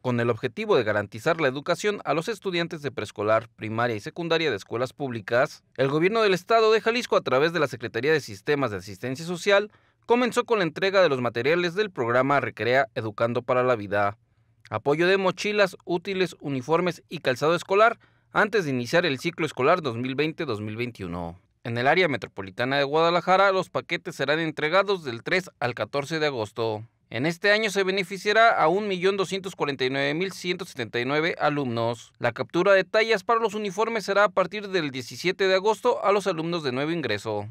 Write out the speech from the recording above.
con el objetivo de garantizar la educación a los estudiantes de preescolar, primaria y secundaria de escuelas públicas, el gobierno del estado de Jalisco a través de la Secretaría de Sistemas de Asistencia Social comenzó con la entrega de los materiales del programa Recrea Educando para la Vida, apoyo de mochilas, útiles, uniformes y calzado escolar antes de iniciar el ciclo escolar 2020-2021. En el área metropolitana de Guadalajara, los paquetes serán entregados del 3 al 14 de agosto. En este año se beneficiará a 1.249.179 alumnos. La captura de tallas para los uniformes será a partir del 17 de agosto a los alumnos de nuevo ingreso.